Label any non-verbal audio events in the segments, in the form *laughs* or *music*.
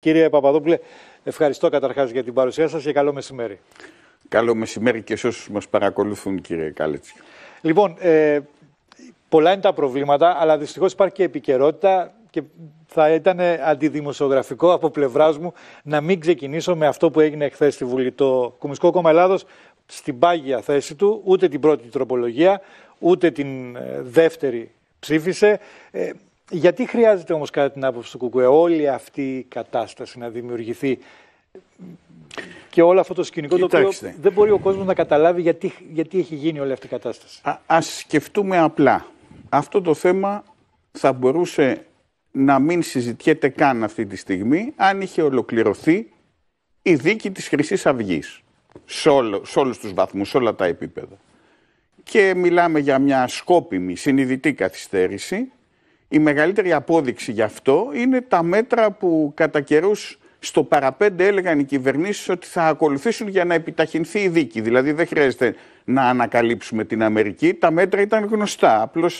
Κύριε Παπαδόπουλε, ευχαριστώ καταρχάς για την παρουσία σας και καλό μεσημέρι. Καλό μεσημέρι και σε όσους μας παρακολουθούν κύριε Κάλετση. Λοιπόν, ε, πολλά είναι τα προβλήματα, αλλά δυστυχώς υπάρχει και επικαιρότητα και θα ήταν αντιδημοσιογραφικό από πλευράς μου να μην ξεκινήσω με αυτό που έγινε χθες στη Βουλή. Το Κομιστικό Κόμμα Ελλάδος, στην πάγια θέση του, ούτε την πρώτη τροπολογία, ούτε την ε, δεύτερη ψήφισε. Ε, γιατί χρειάζεται όμως κατά την άποψη του Κουκουέ όλη αυτή η κατάσταση να δημιουργηθεί και όλο αυτό το σκηνικό το οποίο δεν μπορεί ο κόσμος να καταλάβει γιατί, γιατί έχει γίνει όλη αυτή η κατάσταση. Α, ας σκεφτούμε απλά. Αυτό το θέμα θα μπορούσε να μην συζητιέται καν αυτή τη στιγμή αν είχε ολοκληρωθεί η δίκη της χρυσής αυγής. Σε, όλου σε όλους τους βαθμούς, σε όλα τα επίπεδα. Και μιλάμε για μια σκόπιμη, συνειδητή καθυστέρηση η μεγαλύτερη απόδειξη γι' αυτό είναι τα μέτρα που κατά καιρούς στο παραπέντε έλεγαν οι κυβερνήσεις ότι θα ακολουθήσουν για να επιταχυνθεί η δίκη. Δηλαδή δεν χρειάζεται να ανακαλύψουμε την Αμερική. Τα μέτρα ήταν γνωστά. Απλώς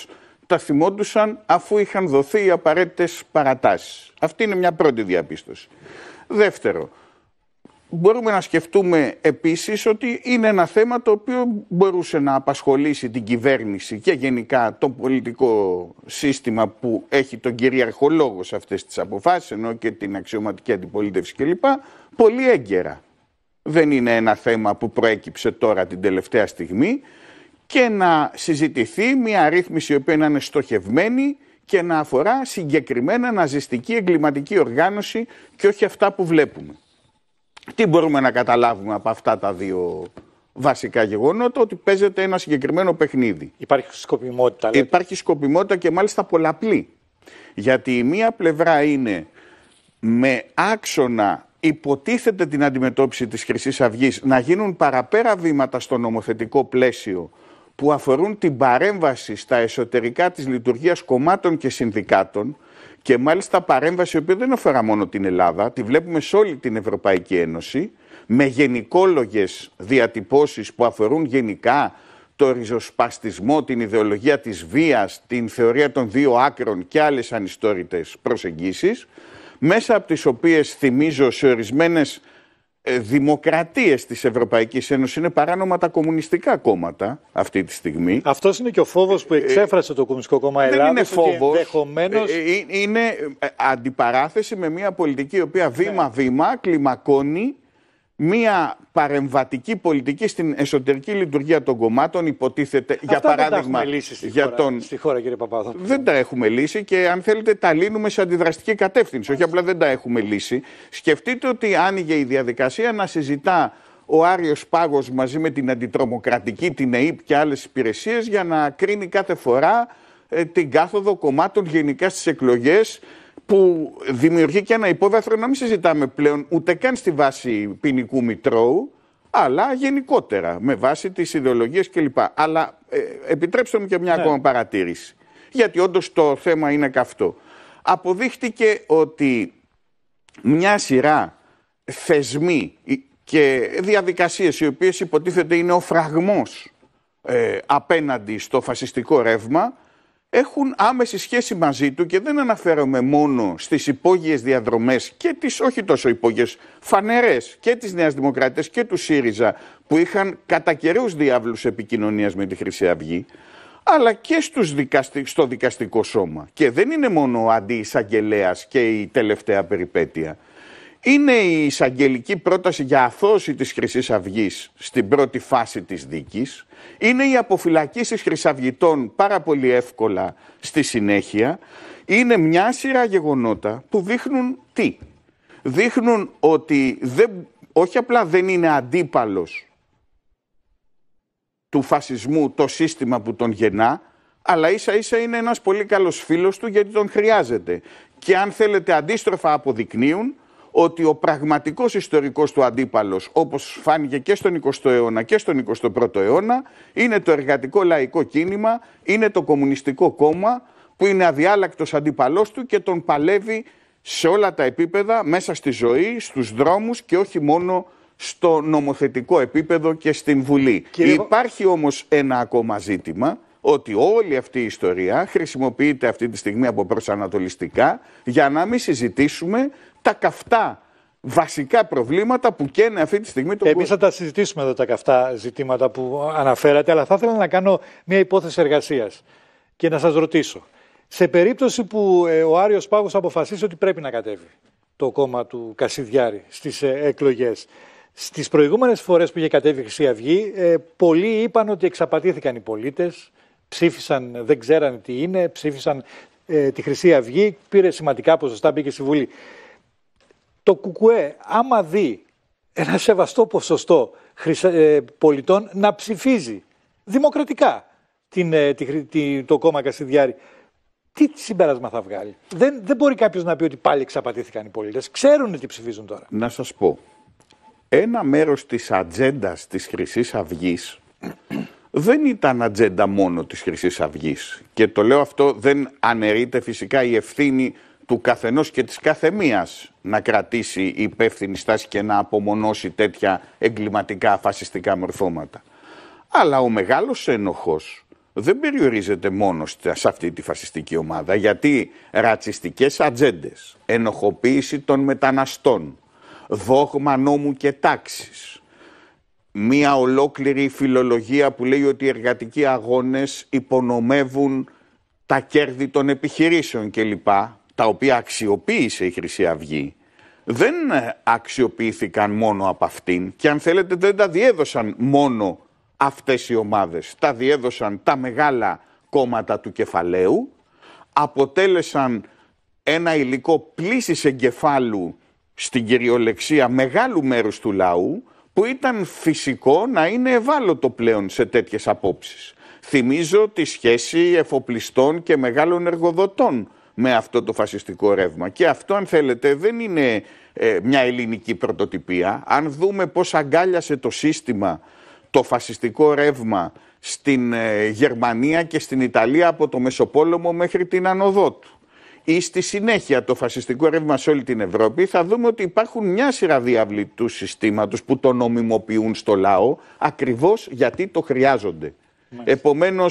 τα θυμόντουσαν αφού είχαν δοθεί οι απαραίτητες παρατάσεις. Αυτή είναι μια πρώτη διαπίστωση. Δεύτερο, Μπορούμε να σκεφτούμε επίσης ότι είναι ένα θέμα το οποίο μπορούσε να απασχολήσει την κυβέρνηση και γενικά το πολιτικό σύστημα που έχει τον κυρίαρχο λόγο σε αυτές τις αποφάσεις, ενώ και την αξιωματική αντιπολίτευση κλπ, πολύ έγκαιρα. Δεν είναι ένα θέμα που προέκυψε τώρα την τελευταία στιγμή και να συζητηθεί μια ρύθμιση η οποία να είναι στοχευμένη και να αφορά συγκεκριμένα ναζιστική εγκληματική οργάνωση και όχι αυτά που βλέπουμε. Τι μπορούμε να καταλάβουμε από αυτά τα δύο βασικά γεγονότα, ότι παίζεται ένα συγκεκριμένο παιχνίδι. Υπάρχει σκοπιμότητα. Υπάρχει σκοπιμότητα και μάλιστα πολλαπλή. Γιατί η μία πλευρά είναι με άξονα υποτίθεται την αντιμετώπιση της χρυσής Αυγής, να γίνουν παραπέρα βήματα στο νομοθετικό πλαίσιο που αφορούν την παρέμβαση στα εσωτερικά της λειτουργίας κομμάτων και συνδικάτων, και μάλιστα παρέμβαση, η οποία δεν αφορά μόνο την Ελλάδα, τη βλέπουμε σε όλη την Ευρωπαϊκή Ένωση, με γενικόλογες διατυπώσεις που αφορούν γενικά το ριζοσπαστισμό, την ιδεολογία της βίας, την θεωρία των δύο άκρων και άλλες ανιστόριτες προσεγγίσεις, μέσα από τις οποίες θυμίζω σε ορισμένες ε, δημοκρατίες της Ευρωπαϊκής Ένωσης Είναι παράνομα τα κομμουνιστικά κόμματα αυτή τη στιγμή. Αυτός είναι και ο φόβος που ε, εξέφρασε το Κομμουνιστικό Κόμμα Ελλάδας. Δεν είναι φόβος. Ε, είναι αντιπαράθεση με μια πολιτική η οποία ναι. βήμα-βήμα κλιμακώνει μία παρεμβατική πολιτική στην εσωτερική λειτουργία των κομμάτων υποτίθεται Αυτά για παράδειγμα δεν τα λύσει στη, χώρα, τον... στη χώρα κύριε Παπαδό. Δεν τα έχουμε λύσει και αν θέλετε τα λύνουμε σε αντιδραστική κατεύθυνση, όχι απλά δεν τα έχουμε λύσει. Σκεφτείτε ότι άνοιγε η διαδικασία να συζητά ο Άριος Πάγος μαζί με την αντιτρομοκρατική, την ΕΥΠ και άλλες υπηρεσίες για να κρίνει κάθε φορά ε, την κάθοδο κομμάτων γενικά στις εκλογές που δημιουργεί και ένα υπόβαθρο να μην συζητάμε πλέον ούτε καν στη βάση ποινικού μητρώου, αλλά γενικότερα με βάση τις ιδεολογίες κλπ. Αλλά ε, επιτρέψτε μου και μια ναι. ακόμα παρατήρηση, γιατί όντως το θέμα είναι καυτό. Αποδείχτηκε ότι μια σειρά θεσμοί και διαδικασίες οι οποίες υποτίθεται είναι ο φραγμός ε, απέναντι στο φασιστικό ρεύμα, έχουν άμεση σχέση μαζί του και δεν αναφέρομαι μόνο στις υπόγειες διαδρομές και τις όχι τόσο υπόγειες φανερές και της Νέας Δημοκρατίας και του ΣΥΡΙΖΑ που είχαν κατά καιρούς διάβλους επικοινωνίας με τη Χρυσή Αυγή αλλά και στους στο δικαστικό σώμα. Και δεν είναι μόνο ο αντιεισαγγελέας και η τελευταία περιπέτεια είναι η εισαγγελική πρόταση για αθώωση της χρυσής αυγής στην πρώτη φάση της δίκης, είναι η αποφυλακή της χρυσαυγητών πάρα πολύ εύκολα στη συνέχεια, είναι μια σειρά γεγονότα που δείχνουν τι. Δείχνουν ότι δεν, όχι απλά δεν είναι αντίπαλος του φασισμού το σύστημα που τον γεννά, αλλά ίσα ίσα είναι ένας πολύ καλός φίλος του γιατί τον χρειάζεται. Και αν θέλετε αντίστροφα αποδεικνύουν ότι ο πραγματικός ιστορικός του αντίπαλος, όπως φάνηκε και στον 20ο αιώνα και στον 21ο αιώνα, είναι το εργατικό λαϊκό κίνημα, είναι το κομμουνιστικό κόμμα, που είναι αδιάλακτος αντίπαλός του και τον παλεύει σε όλα τα επίπεδα, μέσα στη ζωή, στους δρόμους και όχι μόνο στο νομοθετικό επίπεδο και στην Βουλή. Υπάρχει όμως ένα ακόμα ζήτημα, ότι όλη αυτή η ιστορία χρησιμοποιείται αυτή τη στιγμή από προσανατολιστικά για να μην συζητήσουμε τα καυτά βασικά προβλήματα που καίνε αυτή τη στιγμή το Εμείς θα τα συζητήσουμε εδώ τα καυτά ζητήματα που αναφέρατε, αλλά θα ήθελα να κάνω μια υπόθεση εργασίας και να σας ρωτήσω. Σε περίπτωση που ε, ο Άριος Πάγος αποφασίσει ότι πρέπει να κατέβει το κόμμα του Κασιδιάρη στις ε, εκλογές, στις προηγούμενες φορές που είχε κατέβει η Χρυσή Αυγή, ε, πολλοί είπαν ότι εξαπατήθηκαν οι πολίτες, ψήφισαν, ε, δεν ξέρανε τι είναι, ψήφισαν ε, τη Χρυσή Αυγή, πήρε σημαντικά ποσοστά, μπήκε στη Βουλή. Το ΚΚΕ, άμα δει ένα σεβαστό ποσοστό ε, πολιτών να ψηφίζει δημοκρατικά την, τη, το κόμμα Κασιδιάρη, τι συμπέρασμα θα βγάλει. Δεν, δεν μπορεί κάποιος να πει ότι πάλι εξαπατήθηκαν οι πολίτες. Ξέρουν τι ψηφίζουν τώρα. Να σας πω. Ένα μέρος της ατζέντας της Χρυσής Αυγής δεν ήταν ατζέντα μόνο της χρυσής αυγής. Και το λέω αυτό δεν αναιρείται φυσικά η ευθύνη του καθενός και της καθεμίας να κρατήσει υπεύθυνη στάση και να απομονώσει τέτοια εγκληματικά φασιστικά μορφώματα. Αλλά ο μεγάλος ένοχος δεν περιορίζεται μόνο σε αυτή τη φασιστική ομάδα, γιατί ρατσιστικές ατζέντες, ενοχοποίηση των μεταναστών, δόγμα νόμου και τάξης, μία ολόκληρη φιλολογία που λέει ότι οι εργατικοί αγώνες υπονομεύουν τα κέρδη των επιχειρήσεων κλπ, τα οποία αξιοποίησε η Χρυσή Αυγή, δεν αξιοποιήθηκαν μόνο από αυτήν και αν θέλετε δεν τα διέδωσαν μόνο αυτές οι ομάδες. Τα διέδωσαν τα μεγάλα κόμματα του κεφαλαίου, αποτέλεσαν ένα υλικό πλήσης εγκεφάλου στην κυριολεξία μεγάλου μέρους του λαού, που ήταν φυσικό να είναι ευάλωτο πλέον σε τέτοιες απόψεις. Θυμίζω τη σχέση εφοπλιστών και μεγάλων εργοδοτών με αυτό το φασιστικό ρεύμα. Και αυτό, αν θέλετε, δεν είναι ε, μια ελληνική πρωτοτυπία. Αν δούμε πώς αγκάλιασε το σύστημα το φασιστικό ρεύμα στην ε, Γερμανία και στην Ιταλία από το Μεσοπόλεμο μέχρι την Ανοδό ή στη συνέχεια το φασιστικό ρεύμα σε όλη την Ευρώπη, θα δούμε ότι υπάρχουν μια σειρά διάβλη του συστήματος που το νομιμοποιούν στο λαό, ακριβώς γιατί το χρειάζονται. Επομένω,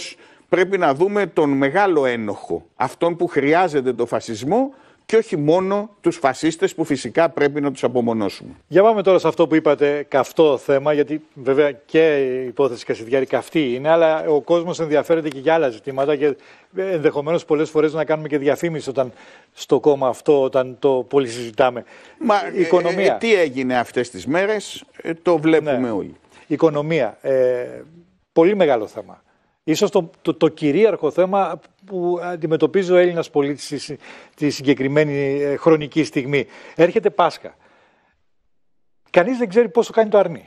πρέπει να δούμε τον μεγάλο ένοχο, αυτόν που χρειάζεται το φασισμό, και όχι μόνο τους φασίστες που φυσικά πρέπει να τους απομονώσουμε. Για πάμε τώρα σε αυτό που είπατε, καυτό θέμα, γιατί βέβαια και η υπόθεση Κασιδιάρη καυτή είναι, αλλά ο κόσμος ενδιαφέρεται και για άλλα ζητήματα και ενδεχομένως πολλές φορές να κάνουμε και διαφήμιση όταν στο κόμμα αυτό, όταν το πολύ συζητάμε. Μα ε, ε, οικονομία. Ε, τι έγινε αυτές τις μέρες, το βλέπουμε ναι. όλοι. Οικονομία. πολύ μεγάλο θέμα ίσως το, το, κυρίαρχο θέμα που αντιμετωπίζει ο Έλληνας πολίτης τη συγκεκριμένη ε, χρονική στιγμή. Έρχεται Πάσχα. Κανείς δεν ξέρει το κάνει το αρνί.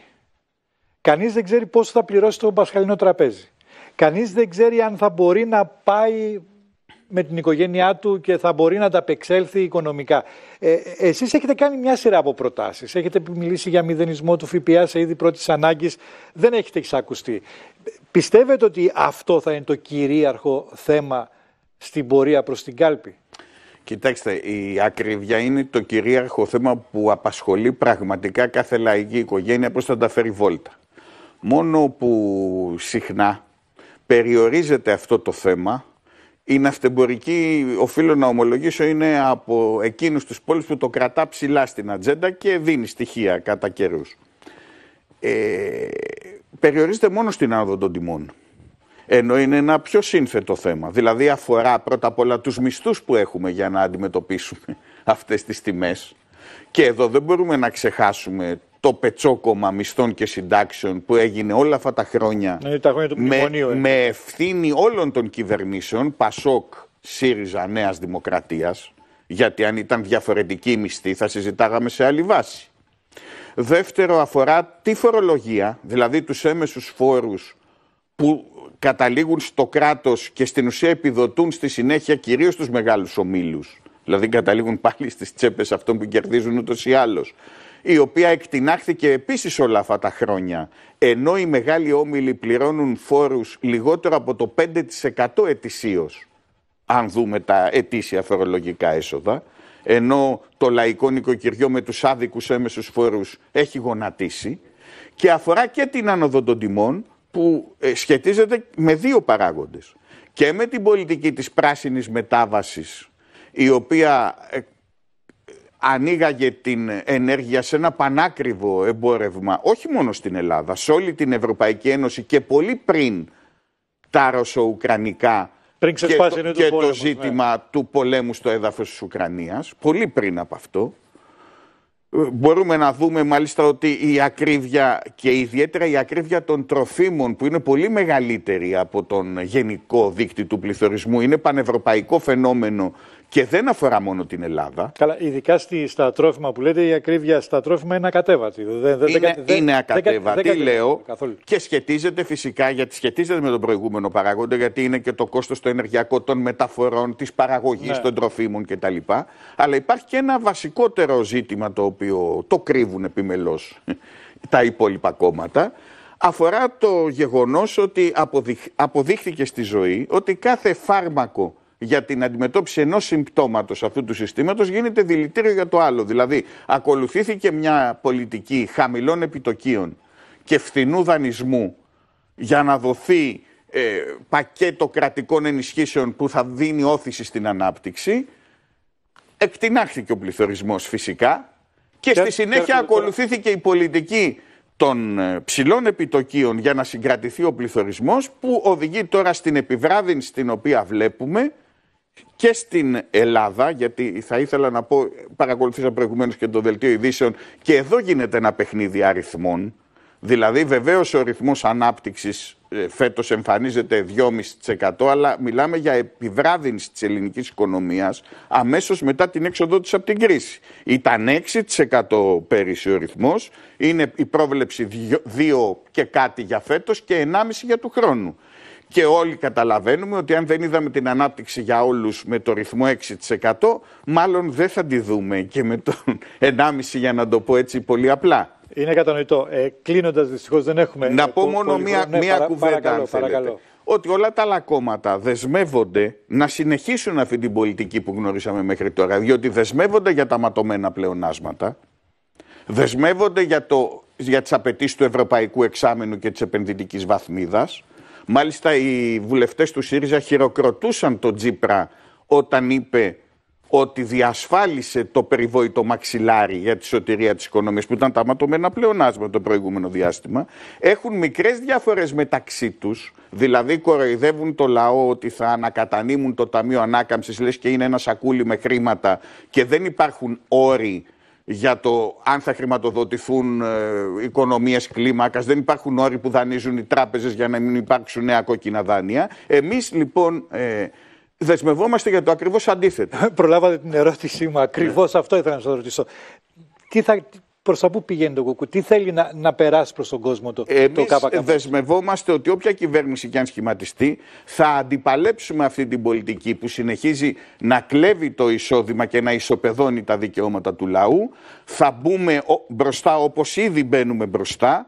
Κανείς δεν ξέρει πώς θα πληρώσει το πασχαλινό τραπέζι. Κανείς δεν ξέρει αν θα μπορεί να πάει με την οικογένειά του και θα μπορεί να ανταπεξέλθει οικονομικά. Ε, εσείς έχετε κάνει μια σειρά από προτάσεις. Έχετε μιλήσει για μηδενισμό του ΦΠΑ σε είδη πρώτης ανάγκης, Δεν έχετε εξακουστεί. Πιστεύετε ότι αυτό θα είναι το κυρίαρχο θέμα στην πορεία προς την κάλπη. Κοιτάξτε, η ακρίβεια είναι το κυρίαρχο θέμα που απασχολεί πραγματικά κάθε λαϊκή οικογένεια πώς θα τα φέρει βόλτα. Μόνο που συχνά περιορίζεται αυτό το θέμα η ναυτεμπορική, οφείλω να ομολογήσω, είναι από εκείνους τους πόλεις που το κρατά ψηλά στην ατζέντα και δίνει στοιχεία κατά καιρούς. Ε, περιορίζεται μόνο στην άνοδο των τιμών. Ενώ είναι ένα πιο σύνθετο θέμα. Δηλαδή αφορά πρώτα απ' όλα τους μισθούς που έχουμε για να αντιμετωπίσουμε *laughs* αυτές τις τιμές. Και εδώ δεν μπορούμε να ξεχάσουμε το πετσόκομα μισθών και συντάξεων που έγινε όλα αυτά τα χρόνια, ναι, ε. με, ευθύνη όλων των κυβερνήσεων, Πασόκ, ΣΥΡΙΖΑ, Νέας Δημοκρατίας, γιατί αν ήταν διαφορετική η μισθή θα συζητάγαμε σε άλλη βάση. Δεύτερο αφορά τη φορολογία, δηλαδή τους έμεσους φόρους που καταλήγουν στο κράτος και στην ουσία επιδοτούν στη συνέχεια κυρίως τους μεγάλους ομίλους. Δηλαδή καταλήγουν πάλι στις τσέπες αυτών που κερδίζουν ούτως ή άλλως η οποία εκτινάχθηκε επίσης όλα αυτά τα χρόνια. Ενώ οι μεγάλοι όμιλοι πληρώνουν φόρους λιγότερο από το 5% ετησίως, αν δούμε τα ετήσια φορολογικά έσοδα, ενώ το λαϊκό νοικοκυριό με τους άδικους έμεσους φόρους έχει γονατίσει και αφορά και την άνοδο των τιμών που ε, σχετίζεται με δύο παράγοντες. Και με την πολιτική της πράσινης μετάβασης, η οποία ε, ανοίγαγε την ενέργεια σε ένα πανάκριβο εμπόρευμα, όχι μόνο στην Ελλάδα, σε όλη την Ευρωπαϊκή Ένωση και πολύ πριν τα ρωσο-ουκρανικά και, το, ναι. ζήτημα του πολέμου στο έδαφος της Ουκρανίας, πολύ πριν από αυτό. Ε, μπορούμε να δούμε μάλιστα ότι η ακρίβεια και ιδιαίτερα η ακρίβεια των τροφίμων που είναι πολύ μεγαλύτερη από τον γενικό δίκτυο του πληθωρισμού είναι πανευρωπαϊκό φαινόμενο και δεν αφορά μόνο την Ελλάδα. Καλά, ειδικά στη, στα τρόφιμα που λέτε, η ακρίβεια στα τρόφιμα είναι ακατέβατη. Δεν, είναι, είναι ακατέβατη, λέω. Και σχετίζεται φυσικά, γιατί σχετίζεται με τον προηγούμενο παράγοντα, γιατί είναι και το κόστος το ενεργειακό των μεταφορών, της παραγωγής ναι. των τροφίμων κτλ. Αλλά υπάρχει και ένα βασικότερο ζήτημα το οποίο το κρύβουν επιμελώς τα υπόλοιπα κόμματα. Αφορά το γεγονός ότι αποδείχθηκε στη ζωή ότι κάθε φάρμακο για την αντιμετώπιση ενός συμπτώματος αυτού του συστήματος γίνεται δηλητήριο για το άλλο. Δηλαδή, ακολουθήθηκε μια πολιτική χαμηλών επιτοκίων και φθηνού δανεισμού για να δοθεί ε, πακέτο κρατικών ενισχύσεων που θα δίνει όθηση στην ανάπτυξη. Εκτινάχθηκε ο πληθωρισμός φυσικά και, στη συνέχεια ακολουθήθηκε η πολιτική των ε, ψηλών επιτοκίων για να συγκρατηθεί ο πληθωρισμός που οδηγεί τώρα στην επιβράδυνση την οποία βλέπουμε και στην Ελλάδα, γιατί θα ήθελα να πω, παρακολουθήσα προηγουμένως και το Δελτίο Ειδήσεων, και εδώ γίνεται ένα παιχνίδι αριθμών, δηλαδή βεβαίως ο ρυθμός ανάπτυξης ε, φέτος εμφανίζεται 2,5% αλλά μιλάμε για επιβράδυνση της ελληνικής οικονομίας αμέσως μετά την έξοδό της από την κρίση. Ήταν 6% πέρυσι ο ρυθμός, είναι η πρόβλεψη 2 και κάτι για φέτος και 1,5% για του χρόνου και όλοι καταλαβαίνουμε ότι αν δεν είδαμε την ανάπτυξη για όλους με το ρυθμό 6%, μάλλον δεν θα τη δούμε και με τον 1,5% *laughs* για να το πω έτσι πολύ απλά. Είναι κατανοητό. Ε, Κλείνοντας, δυστυχώς δεν έχουμε. Να ε, πω μόνο μία, ναι, κουβέντα. αν θέλετε, Ότι όλα τα άλλα κόμματα δεσμεύονται να συνεχίσουν αυτή την πολιτική που γνωρίσαμε μέχρι τώρα. Διότι δεσμεύονται για τα ματωμένα πλεονάσματα, δεσμεύονται για, το, για τις απαιτήσεις του Ευρωπαϊκού Εξάμενου και της επενδυτικής βαθμίδας Μάλιστα οι βουλευτές του ΣΥΡΙΖΑ χειροκροτούσαν τον Τζίπρα όταν είπε ότι διασφάλισε το περιβόητο μαξιλάρι για τη σωτηρία της οικονομίας που ήταν ένα πλεονάσμα το προηγούμενο διάστημα έχουν μικρές διαφορές μεταξύ τους δηλαδή κοροϊδεύουν το λαό ότι θα ανακατανείμουν το Ταμείο Ανάκαμψης λες και είναι ένα σακούλι με χρήματα και δεν υπάρχουν όροι για το αν θα χρηματοδοτηθούν ε, οικονομίες κλίμακας. Δεν υπάρχουν όροι που δανείζουν οι τράπεζες για να μην υπάρξουν νέα κόκκινα δάνεια. Εμείς λοιπόν... Ε, δεσμευόμαστε για το ακριβώς αντίθετο. *laughs* Προλάβατε την ερώτησή μου. Ακριβώς ναι. αυτό ήθελα να σας ρωτήσω. Τι θα, προς τα πού πηγαίνει το κουκού, τι θέλει να, να περάσει προς τον κόσμο το, Εμείς το Δεσμευόμαστε ότι όποια κυβέρνηση και αν σχηματιστεί, θα αντιπαλέψουμε αυτή την πολιτική που συνεχίζει να κλέβει το εισόδημα και να ισοπεδώνει τα δικαιώματα του λαού. Θα μπούμε μπροστά όπως ήδη μπαίνουμε μπροστά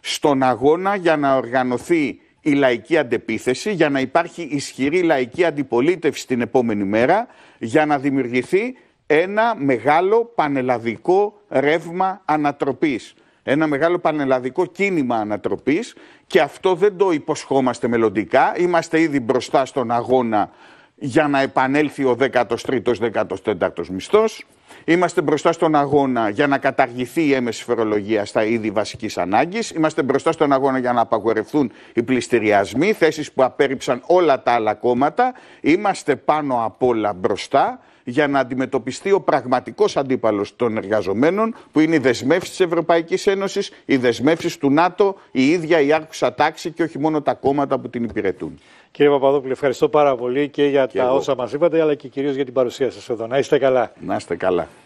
στον αγώνα για να οργανωθεί η λαϊκή αντεπίθεση, για να υπάρχει ισχυρή λαϊκή αντιπολίτευση την επόμενη μέρα, για να δημιουργηθεί ένα μεγάλο πανελλαδικό ρεύμα ανατροπής. Ένα μεγάλο πανελλαδικό κίνημα ανατροπής και αυτό δεν το υποσχόμαστε μελλοντικά. Είμαστε ήδη μπροστά στον αγώνα για να επανέλθει ο 13ος, 14ος μισθός. Είμαστε μπροστά στον αγώνα για να καταργηθεί η έμεση φορολογία στα είδη βασικής ανάγκης. Είμαστε μπροστά στον αγώνα για να απαγορευτούν οι πληστηριασμοί, θέσεις που απέρριψαν όλα τα άλλα κόμματα. Είμαστε πάνω απ' όλα μπροστά για να αντιμετωπιστεί ο πραγματικός αντίπαλος των εργαζομένων, που είναι οι δεσμεύσεις της Ευρωπαϊκής Ένωσης, οι δεσμεύσεις του ΝΑΤΟ, η ίδια η άρχουσα τάξη και όχι μόνο τα κόμματα που την υπηρετούν. Κύριε Παπαδόπουλο, ευχαριστώ πάρα πολύ και για τα όσα μας είπατε, αλλά και κυρίως για την παρουσία σας εδώ. Να είστε καλά. Να είστε καλά. Gracias.